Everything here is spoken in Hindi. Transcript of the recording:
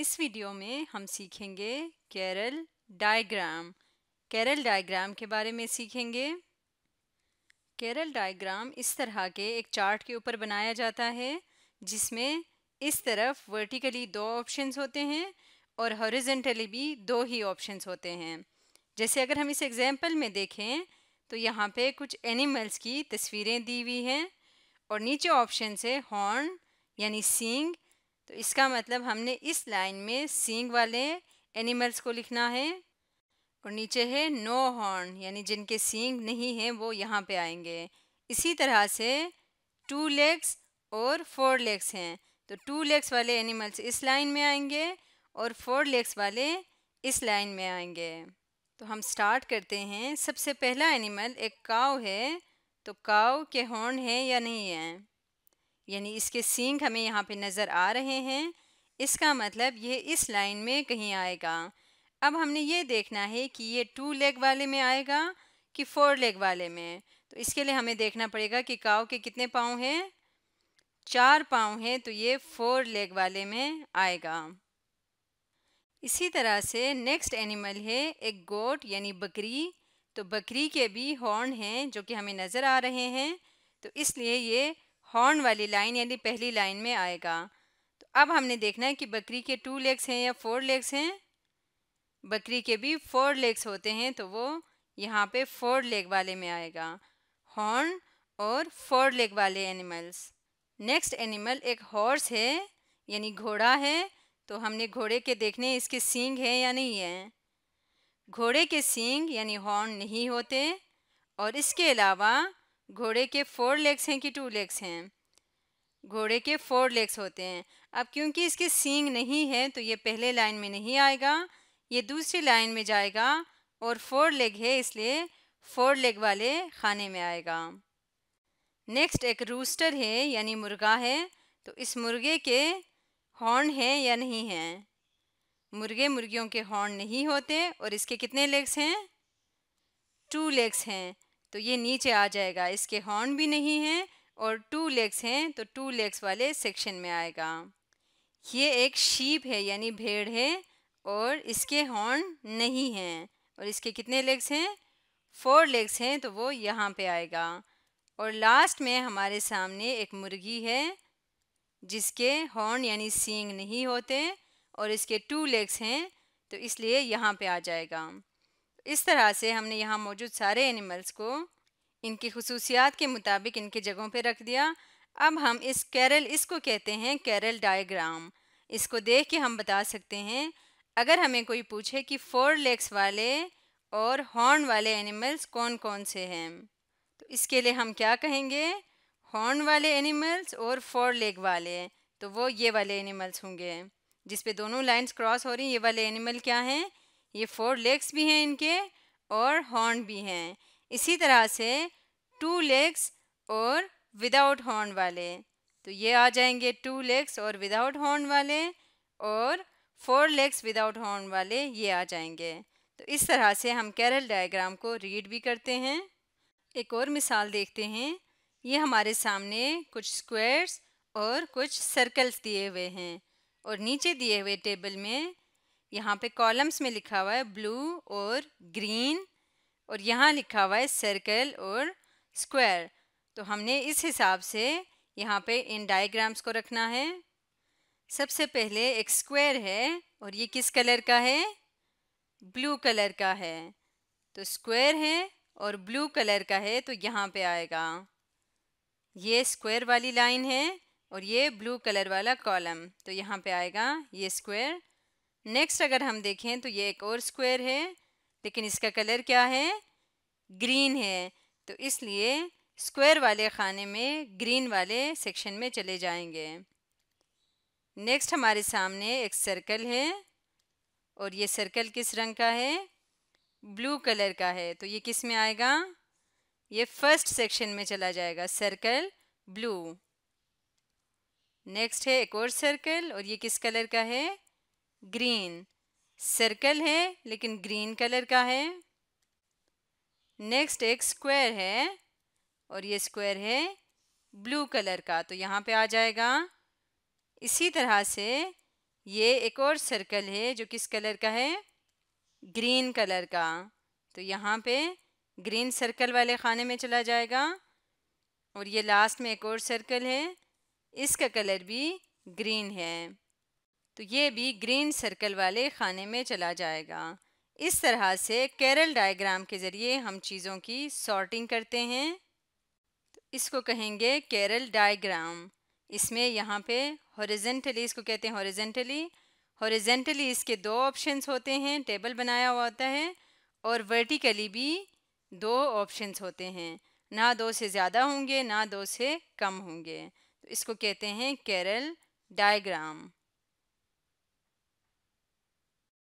इस वीडियो में हम सीखेंगे कैरल डायग्राम कैरल डायग्राम के बारे में सीखेंगे कैरल डायग्राम इस तरह के एक चार्ट के ऊपर बनाया जाता है जिसमें इस तरफ वर्टिकली दो ऑप्शंस होते हैं और हॉरिजेंटली भी दो ही ऑप्शंस होते हैं जैसे अगर हम इस एग्जाम्पल में देखें तो यहाँ पे कुछ एनिमल्स की तस्वीरें दी हुई हैं और नीचे ऑप्शन है हॉर्न यानी सींग तो इसका मतलब हमने इस लाइन में सींग वाले एनिमल्स को लिखना है और नीचे है नो हॉर्न यानी जिनके सींग नहीं हैं वो यहाँ पे आएंगे इसी तरह से टू लेग्स और फोर लेग्स हैं तो टू लेग्स वाले एनिमल्स इस लाइन में आएंगे और फोर लेग्स वाले इस लाइन में आएंगे तो हम स्टार्ट करते हैं सबसे पहला एनिमल एक काव है तो काव के हॉर्न है या नहीं है यानी इसके सींग हमें यहाँ पे नज़र आ रहे हैं इसका मतलब ये इस लाइन में कहीं आएगा अब हमने ये देखना है कि ये टू लेग वाले में आएगा कि फोर लेग वाले में तो इसके लिए हमें देखना पड़ेगा कि काव के कितने पाँव हैं चार पाँव हैं तो ये फोर लेग वाले में आएगा इसी तरह से नेक्स्ट एनिमल है एक गोट यानी बकरी तो बकरी के भी हॉर्न हैं जो कि हमें नज़र आ रहे हैं तो इसलिए ये हॉर्न वाली लाइन यानी पहली लाइन में आएगा तो अब हमने देखना है कि बकरी के टू लेग्स हैं या फोर लेग्स हैं बकरी के भी फोर लेग्स होते हैं तो वो यहाँ पे फोर लेग वाले में आएगा हॉर्न और फोर लेग वाले एनिमल्स नेक्स्ट एनिमल एक हॉर्स है यानी घोड़ा है तो हमने घोड़े के देखने इसके सींग है या नहीं है घोड़े के सींग यानी हॉर्न नहीं होते और इसके अलावा घोड़े के फोर लेग्स हैं कि टू लेग्स हैं घोड़े के फोर लेग्स होते हैं अब क्योंकि इसके सींग नहीं है तो ये पहले लाइन में नहीं आएगा ये दूसरी लाइन में जाएगा और फोर लेग है इसलिए फोर लेग वाले खाने में आएगा नेक्स्ट एक रूस्टर है यानी मुर्गा है तो इस मुर्गे के हॉर्न हैं या नहीं हैं मुर्गे मुर्गियों के हॉर्न नहीं होते और इसके कितने लेग्स हैं टू लेग्स हैं तो ये नीचे आ जाएगा इसके हॉर्न भी नहीं हैं और टू लेग्स हैं तो टू लेग्स वाले सेक्शन में आएगा ये एक शीप है यानी भेड़ है और इसके हॉर्न नहीं हैं और इसके कितने लेग्स हैं फोर लेग्स हैं तो वो यहाँ पे आएगा और लास्ट में हमारे सामने एक मुर्गी है जिसके हॉर्न यानी सींग नहीं होते और इसके टू लेग्स हैं तो इसलिए यहाँ पे आ जाएगा इस तरह से हमने यहाँ मौजूद सारे एनिमल्स को इनकी खसूसियात के मुताबिक इनके जगहों पर रख दिया अब हम इस कैरल इसको कहते हैं कैरल डायग्राम इसको देख के हम बता सकते हैं अगर हमें कोई पूछे कि फोर लेग्स वाले और हॉर्न वाले एनिमल्स कौन कौन से हैं तो इसके लिए हम क्या कहेंगे हॉर्न वाले एनिमल्स और फोर लेग वाले तो वो ये वाले एनिमल्स होंगे जिस पे दोनों लाइंस क्रॉस हो रही हैं ये वाले एनिमल क्या हैं ये फोर लेग्स भी हैं इनके और हॉर्न भी हैं इसी तरह से टू लेग्स और विदाउट हॉर्न वाले तो ये आ जाएंगे टू लेग्स और विदाउट हॉर्न वाले और फोर लेग्स विदाउट हॉर्न वाले ये आ जाएंगे तो इस तरह से हम कैरल डायग्राम को रीड भी करते हैं एक और मिसाल देखते हैं ये हमारे सामने कुछ स्क्वेयर्स और कुछ सर्कल्स दिए हुए हैं और नीचे दिए हुए टेबल में यहाँ पे कॉलम्स में लिखा हुआ है ब्लू और ग्रीन और यहाँ लिखा हुआ है सर्कल और स्क्वायर तो हमने इस हिसाब से यहाँ पे इन डायग्राम्स को रखना है सबसे पहले एक स्क्वायर है और ये किस कलर का है ब्लू कलर का है तो स्क्वायर है और ब्लू कलर का है तो यहाँ पे आएगा ये स्क्वायर वाली लाइन है और ये ब्लू कलर वाला कॉलम तो यहाँ पे आएगा ये स्क्वायर नेक्स्ट अगर हम देखें तो ये एक और स्क्वायर है लेकिन इसका कलर क्या है ग्रीन है तो इसलिए स्क्वायर वाले खाने में ग्रीन वाले सेक्शन में चले जाएंगे नेक्स्ट हमारे सामने एक सर्कल है और ये सर्कल किस रंग का है ब्लू कलर का है तो ये किस में आएगा ये फर्स्ट सेक्शन में चला जाएगा सर्कल ब्लू नेक्स्ट है एक और सर्कल और ये किस कलर का है ग्रीन सर्कल है लेकिन ग्रीन कलर का है नेक्स्ट एक स्क्वायर है और ये स्क्वायर है ब्लू कलर का तो यहाँ पे आ जाएगा इसी तरह से ये एक और सर्कल है जो किस कलर का है ग्रीन कलर का तो यहाँ पे ग्रीन सर्कल वाले खाने में चला जाएगा और ये लास्ट में एक और सर्कल है इसका कलर भी ग्रीन है तो ये भी ग्रीन सर्कल वाले खाने में चला जाएगा इस तरह से कैरल डायग्राम के ज़रिए हम चीज़ों की सॉर्टिंग करते हैं तो इसको कहेंगे कैरल डायग्राम इसमें यहाँ पे हॉरिजेंटली इसको कहते हैं हॉरिजेंटली हॉरिजेंटली इसके दो ऑप्शंस होते हैं टेबल बनाया हुआ होता है और वर्टिकली भी दो ऑप्शंस होते हैं ना दो से ज़्यादा होंगे ना दो से कम होंगे तो इसको कहते हैं कैरल डायग्राम